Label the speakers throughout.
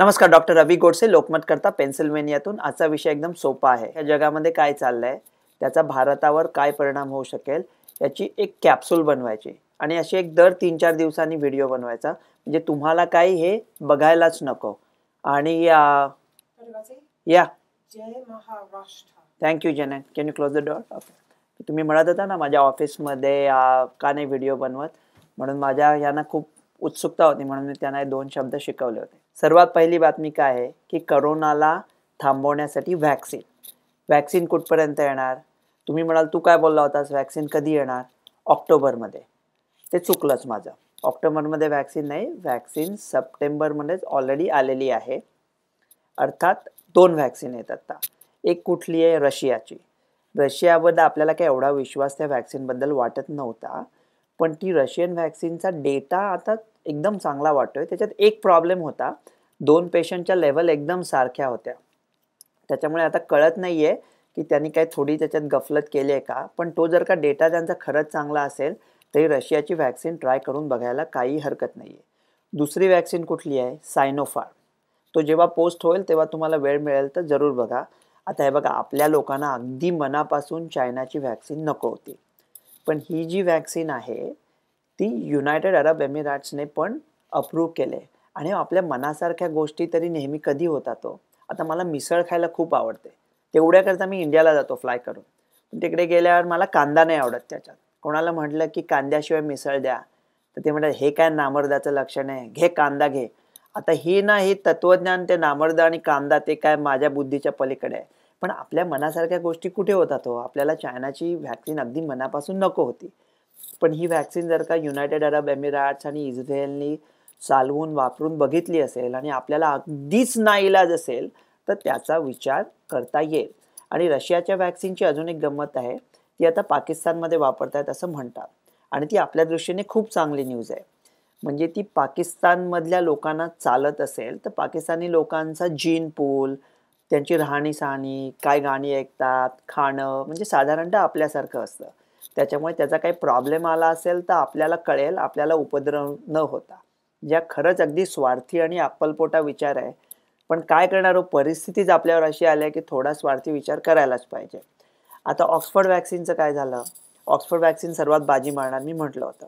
Speaker 1: नमस्कार डॉक्टर रवी गोडसे लोकमत करता पेन्सिल्वेनियातून आजचा विषय एकदम सोपा आहे या जगामध्ये काय चाललंय त्याचा भारतावर काय परिणाम होऊ शकेल याची एक कॅप्सूल बनवायची आणि अशी एक दर तीन चार दिवसांनी व्हिडिओ बनवायचा म्हणजे तुम्हाला काही हे बघायलाच नको आणि या या थँक्यू जन can you close the dot okay तुम्ही म्हणत होता ना माझ्या ऑफिसमध्ये का नाही व्हिडिओ बनवत म्हणून माझ्या यांना खूप उत्सुकता होती म्हणून मी त्यांना दोन शब्द शिकवले होते सर्वात पहिली बातमी काय आहे की करोनाला थांबवण्यासाठी व्हॅक्सिन व्हॅक्सिन कुठपर्यंत येणार तुम्ही म्हणाल तू काय बोलला होतास व्हॅक्सिन कधी येणार ऑक्टोबरमध्ये ते चुकलंच माझं ऑक्टोबरमध्ये व्हॅक्सिन नाही व्हॅक्सिन सप्टेंबरमध्येच ऑलरेडी आलेली आहे अर्थात दोन व्हॅक्सिन येतात आता एक कुठली आहे रशियाची रशियाबद्दल आपल्याला काय एवढा विश्वास त्या व्हॅक्सिनबद्दल वाटत नव्हता पण ती रशियन व्हॅक्सिनचा डेटा आता एकदम चांगला वाटतोय त्याच्यात एक प्रॉब्लेम होता दोन पेशंटच्या लेवल एकदम सारख्या होत्या त्याच्यामुळे आता कळत नाही आहे की त्यांनी काय थोडी त्याच्यात गफलत केली आहे का पण तो जर का डेटा त्यांचा खरंच चांगला असेल तरी रशियाची व्हॅक्सिन ट्राय करून बघायला काही हरकत नाही आहे दुसरी वॅक्सिन कुठली आहे सायनोफार तो जेव्हा पोस्ट होईल तेव्हा तुम्हाला वेळ मिळेल तर जरूर बघा आता हे बघा आपल्या लोकांना अगदी मनापासून चायनाची व्हॅक्सिन नको होती पण ही जी व्हॅक्सिन आहे ती युनायटेड अरब एमिरेट्सने पण अप्रूव्ह केले आणि आपल्या मनासारख्या गोष्टी तरी नेहमी कधी होतात आता मला मिसळ खायला खूप आवडते तेवढ्याकरता मी इंडियाला जातो फ्लाय करून पण तिकडे गेल्यावर मला कांदा नाही आवडत त्याच्यात कोणाला म्हटलं की कांद्याशिवाय मिसळ द्या तर ते म्हणतात हे काय नामर्दाचं लक्षण आहे घे कांदा घे आता ही ना हे तत्वज्ञान ते नामर्द आणि कांदा ते काय माझ्या बुद्धीच्या पलीकडे आहे पण आपल्या मनासारख्या गोष्टी कुठे होतात हो आपल्याला चायनाची व्हॅक्सिन अगदी मनापासून नको होती पण ही व्हॅक्सिन जर का युनायटेड अरब एमिरेट्स आणि इस्रायलनी चालवून वापरून बघितली असेल आणि आपल्याला अगदीच नाईलाज असेल तर त्याचा विचार करता येईल आणि रशियाच्या व्हॅक्सिनची अजून एक गंमत आहे ती आता पाकिस्तानमध्ये वापरतायत असं म्हणतात आणि ती आपल्या दृष्टीने खूप चांगली न्यूज आहे म्हणजे ती पाकिस्तानमधल्या लोकांना चालत असेल तर पाकिस्तानी लोकांचा जीन पूल त्यांची राहणीसहाणी काय गाणी ऐकतात खाणं म्हणजे साधारणतः आपल्यासारखं असतं त्याच्यामुळे त्याचा काही प्रॉब्लेम आला असेल तर आपल्याला कळेल आपल्याला उपद्रव न होता ज्या खरंच अगदी स्वार्थी आणि अप्पलपोटा विचार आहे पण काय करणार हो परिस्थितीच आपल्यावर अशी आली आहे की थोडा स्वार्थी विचार करायलाच पाहिजे आता ऑक्सफर्ड वॅक्सिनचं काय झालं ऑक्सफर्ड वॅक्सिन सर्वात बाजी मारणार मी म्हटलं होतं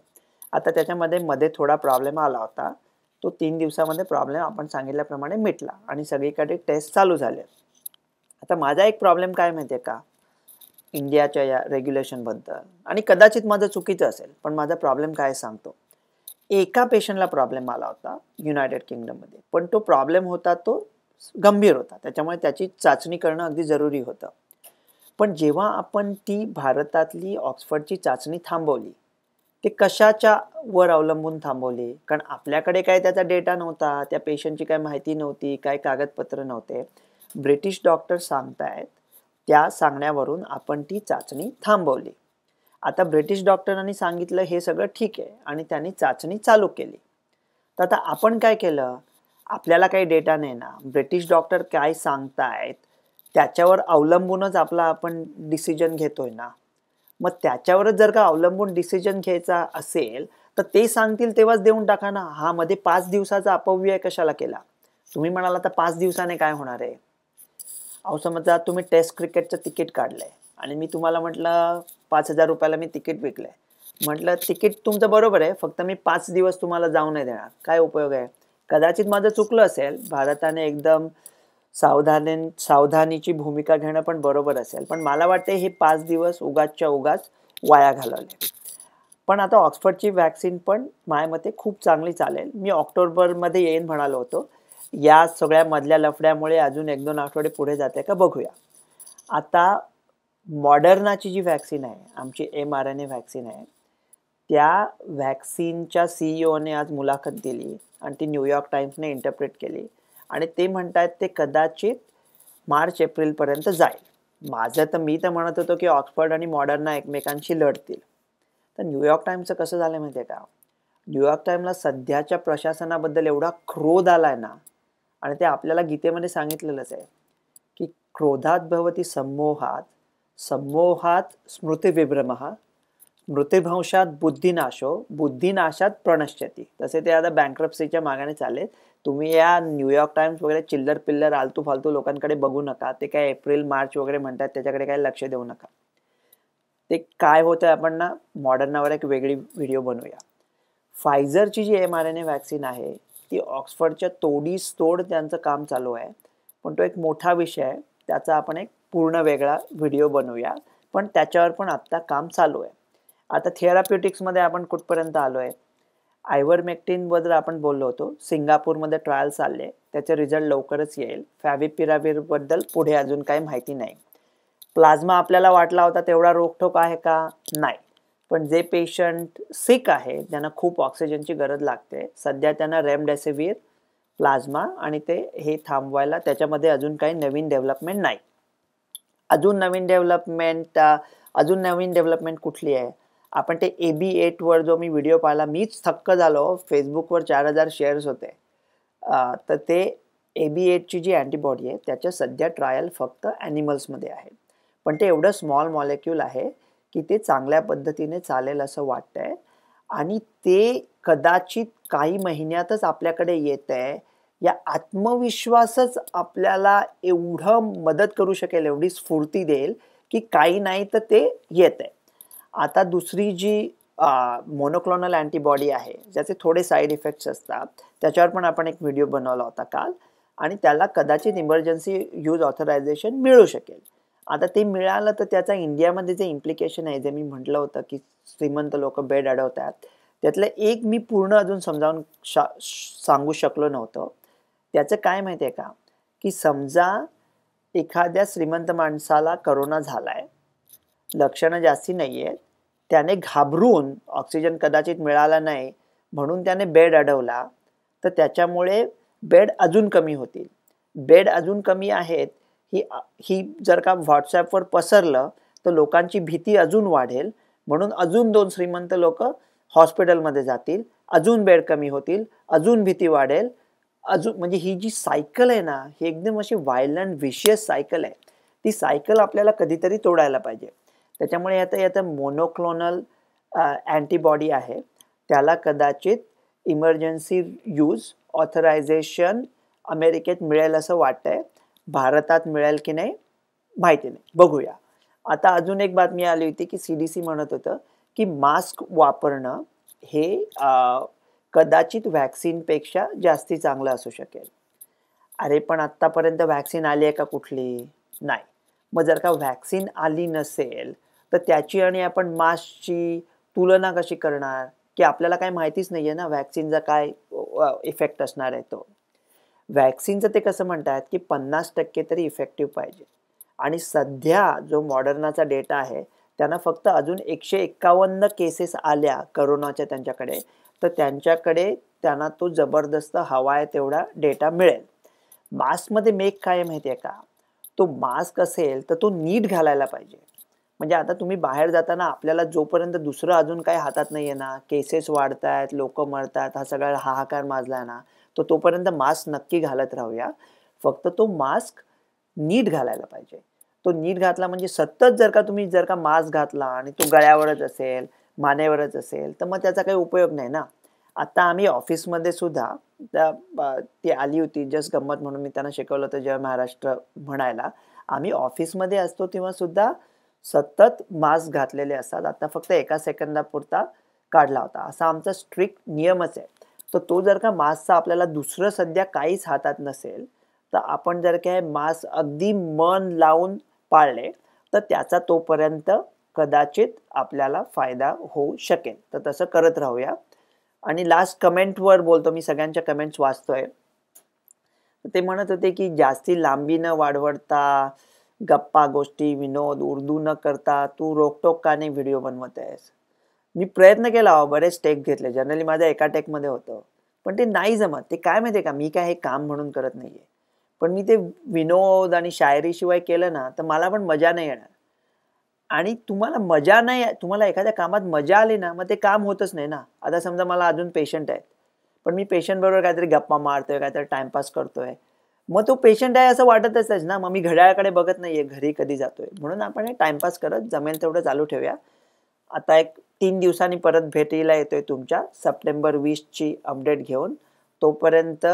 Speaker 1: आता त्याच्यामध्ये मध्ये थोडा प्रॉब्लेम आला होता तो तीन दिवसामध्ये प्रॉब्लेम आपण सांगितल्याप्रमाणे मिटला आणि सगळीकडे टेस्ट चालू झाले आता माझा एक प्रॉब्लेम काय माहिती आहे का इंडियाच्या या रेग्युलेशनबद्दल आणि कदाचित माझं चुकीचं असेल पण माझा प्रॉब्लेम काय सांगतो एका पेशंटला प्रॉब्लेम आला होता युनायटेड किंगडममध्ये पण तो प्रॉब्लेम होता तो गंभीर होता त्याच्यामुळे त्याची चाचणी करणं अगदी जरुरी होतं पण जेव्हा आपण ती भारतातली ऑक्सफर्डची चाचणी थांबवली ते कशाच्या वर अवलंबून थांबवली कारण आपल्याकडे काय त्याचा डेटा नव्हता त्या पेशंटची काय माहिती नव्हती काय कागदपत्र नव्हते ब्रिटिश डॉक्टर सांगतायत त्या सांगण्यावरून आपण ती चाचणी थांबवली आता ब्रिटिश डॉक्टरांनी सांगितलं हे सगळं ठीक आहे आणि त्यांनी चाचणी चालू केली तर आता आपण काय केलं आपल्याला काही डेटा नाही ना ब्रिटिश डॉक्टर काय सांगतायत त्याच्यावर अवलंबूनच आपला आपण डिसिजन घेतोय ना मग त्याच्यावरच जर का अवलंबून डिसिजन घ्यायचा असेल तर ते सांगतील तेव्हाच देऊन टाका ना हा मध्ये पाच दिवसाचा अपव्यय कशाला केला तुम्ही म्हणाला तर पाच दिवसाने काय होणार आहे अहो समजा तुम्ही टेस्ट क्रिकेटचं तिकीट काढलंय आणि मी तुम्हाला म्हटलं पाच हजार रुपयाला मी तिकीट विकलंय म्हटलं तिकीट तुमचं बरोबर आहे फक्त मी पाच दिवस तुम्हाला जाऊ नाही देणार काय उपयोग आहे कदाचित माझं चुकलं असेल भारताने एकदम सावधाने सावधानीची भूमिका घेणं पण बरोबर असेल पण मला वाटते हे पाच दिवस उगाचच्या उगाच वाया घालवले पण आता ऑक्सफर्डची वॅक्सिन पण माझ्या मते खूप चांगली चालेल मी ऑक्टोबरमध्ये येईन म्हणालो होतो या सगळ्या मधल्या लफड्यामुळे अजून एक दोन आठवडे पुढे जाते का बघूया आता मॉडर्नाची जी व्हॅक्सिन आहे आमची M R N A vaccine आहे त्या व्हॅक्सिनच्या सीईओने e आज मुलाखत दिली आणि ती न्यूयॉर्क टाइम्सने इंटरप्रेट केली आणि ते म्हणत आहेत ते कदाचित मार्च एप्रिलपर्यंत जाईल माझं तर मी तर म्हणत होतो की ऑक्सफर्ड आणि मॉडर्ना एकमेकांशी लढतील तर न्यूयॉर्क टाईमचं कसं झालं माहिती आहे का न्यूयॉर्क टाइमला सध्याच्या प्रशासनाबद्दल एवढा क्रोध आला आहे ना आणि ते आपल्याला गीतेमध्ये सांगितलेलंच आहे की क्रोधात भवती समोहात समोहात स्मृतिविभ्रमहा स्मृतिभंशात बुद्धिनाशो बुद्धिनाशात प्रणश्चती तसे ते आता बँक्रप्सीच्या मागाने चालेल तुम्ही या न्यूयॉर्क टाइम्स वगैरे चिल्लर पिल्लर आलतू फालतू लोकांकडे बघू नका ते काय एप्रिल मार्च वगैरे म्हणतात त्याच्याकडे काय लक्ष देऊ नका ते काय होतं आपण ना मॉडर्नावर एक वेगळी व्हिडिओ बनवूया फायझरची जी M R N A vaccine आहे ती ऑक्सफर्डच्या तोडीस तोड त्यांचं काम चालू आहे पण तो एक मोठा विषय आहे त्याचा आपण एक पूर्ण वेगळा व्हिडिओ बनवूया पण त्याच्यावर पण आत्ता काम चालू आहे आता थेरापिटिक्समध्ये आपण कुठपर्यंत आलो आहे आयवर आपण बोललो होतो सिंगापूरमध्ये ट्रायल्स आले त्याचे रिझल्ट लवकरच येईल बद्दल पुढे अजून काही माहिती नाही प्लाझ्मा आपल्याला वाटला होता तेवढा रोखोक आहे का नाही पण जे पेशंट सिक आहे त्यांना खूप ऑक्सिजनची गरज लागते सध्या त्यांना रेमडेसिवीर प्लाझ्मा आणि ते हे थांबवायला त्याच्यामध्ये अजून काही नवीन डेव्हलपमेंट नाही अजून नवीन डेव्हलपमेंट अजून नवीन डेव्हलपमेंट कुठली आहे आपण ते ए बी एटवर जो मी व्हिडिओ पाहिला मीच थक्क झालो फेसबुकवर चार हजार शेअर्स होते तर ते ए बी एटची जी अँटीबॉडी आहे त्याच्या सध्या ट्रायल फक्त ॲनिमल्समध्ये आहे पण ते एवढं स्मॉल मॉलेक्युल आहे की ते चांगल्या पद्धतीने चालेल असं वाटतंय आणि ते कदाचित काही महिन्यातच आपल्याकडे येत आहे या आत्मविश्वासच आपल्याला एवढं मदत करू शकेल एवढी स्फूर्ती देईल की काही नाही तर ते येत आहे आता दुसरी जी मोनोक्लोनल अँटीबॉडी आहे ज्याचे थोडे साईड इफेक्ट्स असतात त्याच्यावर पण आपण एक व्हिडिओ बनवला होता काल आणि त्याला कदाचित इमर्जन्सी यूज ऑथरायझेशन मिळू शकेल आता ते मिळालं तर त्याचा इंडियामध्ये जे इम्प्लिकेशन आहे जे मी म्हटलं होतं की श्रीमंत लोक बेड अडवतात त्यातलं एक मी पूर्ण अजून समजावून शा सांगू शकलो नव्हतं त्याचं काय माहिती आहे का की समजा एखाद्या श्रीमंत माणसाला करोना झाला आहे लक्षणं जास्ती नाही आहेत त्याने घाबरून ऑक्सिजन कदाचित मिळाला नाही म्हणून त्याने बेड अडवला तर त्याच्यामुळे बेड अजून कमी होतील बेड अजून कमी आहेत ही ही जर का व्हॉट्सॲपवर पसरलं तर लोकांची भीती अजून वाढेल म्हणून अजून दोन श्रीमंत लोक हॉस्पिटलमध्ये जातील अजून बेड कमी होतील अजून भीती वाढेल अजून म्हणजे ही जी सायकल आहे ना ही एकदम अशी व्हायलंट विशियस सायकल आहे ती सायकल आपल्याला कधीतरी तोडायला पाहिजे त्याच्यामुळे आता यात मोनोक्लोनल अँटीबॉडी आहे त्याला कदाचित इमर्जन्सी यूज ऑथरायझेशन अमेरिकेत मिळेल असं वाटतंय भारतात मिळेल की नाही माहिती नाही बघूया आता अजून एक बातमी आली होती की सी डी सी म्हणत होतं की मास्क वापरणं हे कदाचित व्हॅक्सिनपेक्षा जास्ती चांगलं असू शकेल अरे पण आत्तापर्यंत व्हॅक्सिन आली आहे का कुठली नाही मग जर का व्हॅक्सिन आली नसेल तर त्याची आणि आपण मास्कची तुलना कशी करणार की आपल्याला काही माहितीच नाही आहे ना व्हॅक्सिनचा काय इफेक्ट असणार आहे तो व्हॅक्सिनचं ते कसं म्हणतात की पन्नास टक्के तरी इफेक्टिव्ह पाहिजे आणि सध्या जो मॉडर्नाचा डेटा आहे त्यांना फक्त अजून एकशे एक्कावन्न केसेस आल्या करोनाच्या त्यांच्याकडे तर त्यांच्याकडे त्यांना तो जबरदस्त हवा आहे तेवढा डेटा मिळेल मास्कमध्ये मेक काय माहिती आहे का तो मास्क असेल तर तो नीट घालायला पाहिजे म्हणजे आता तुम्ही बाहेर जाताना आपल्याला जोपर्यंत दुसरं अजून काही हातात नाही आहे ना केसेस वाढत आहेत लोकं मरतात हा सगळा हाहाकार माजला ना तो तोपर्यंत मास्क नक्की घालत राहूया फक्त तो मास्क नीट घालायला पाहिजे तो नीट घातला म्हणजे सतत जर का तुम्ही जर का मास्क घातला आणि तो गळ्यावरच असेल मानेवरच असेल तर मग त्याचा काही उपयोग नाही ना आता आम्ही ऑफिसमध्ये सुद्धा ती आली होती जस्ट गंमत म्हणून मी त्यांना शिकवलं होतं जेव्हा महाराष्ट्र म्हणायला आम्ही ऑफिसमध्ये असतो तेव्हा सुद्धा सतत मास्क घातलेले असतात आता फक्त एका सेकंदापुरता काढला होता असा आमचा स्ट्रिक्ट नियमच आहे तर तो जर का मासचा आपल्याला दुसरं सध्या काहीच हातात नसेल तर आपण जर काय मास्क अगदी मन लावून पाळले तर त्याचा तोपर्यंत कदाचित आपल्याला फायदा होऊ शकेल तर तसं करत राहूया आणि लास्ट कमेंटवर बोलतो मी सगळ्यांच्या कमेंट्स वाचतोय ते म्हणत होते की जास्ती लांबी न वाढवडता गप्पा गोष्टी विनोद उर्दू न करता तू रोकटोक का व्हिडिओ बनवत आहेस मी प्रयत्न केला हो, बरेच टेक घेतले जनरली माझ्या एका टेकमध्ये होतं पण ते नाही जमत ते काय माहिती का मी काय हे काम म्हणून करत नाही आहे पण मी ते विनोद आणि शायरीशिवाय केलं ना तर मला पण मजा नाही येणार आणि तुम्हाला मजा नाही तुम्हाला एखाद्या कामात मजा आली ना मग ते काम होतच नाही ना आता समजा मला अजून पेशंट आहेत पण मी पेशंटबरोबर काहीतरी गप्पा मारतोय काहीतरी टाइमपास करतोय मग तो पेशंट आहे असं वाटतच आहेच ना मग मी घड्याळाकडे बघत नाहीये घरी कधी जातोय म्हणून आपण हे टाइमपास करत जमेल तेवढं चालू ठेवूया आता एक तीन दिवसांनी परत भेटीला येतोय तुमच्या सप्टेंबर वीसची अपडेट घेऊन तोपर्यंत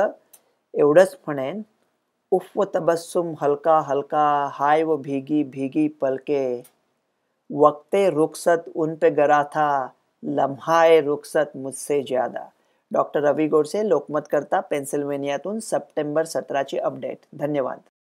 Speaker 1: एवढंच म्हणेन उफ व तबस्सुम हलका हलका हाय व भीगी भीगी पलके वक्ते रुखसत उन पे गरा था लम्हाए रुखसत मुझसे ज्यादा डॉक्टर रवी गोडसे लोकमत करता पेन्सिल्वेनियातून सप्टेंबर सतराची अपडेट धन्यवाद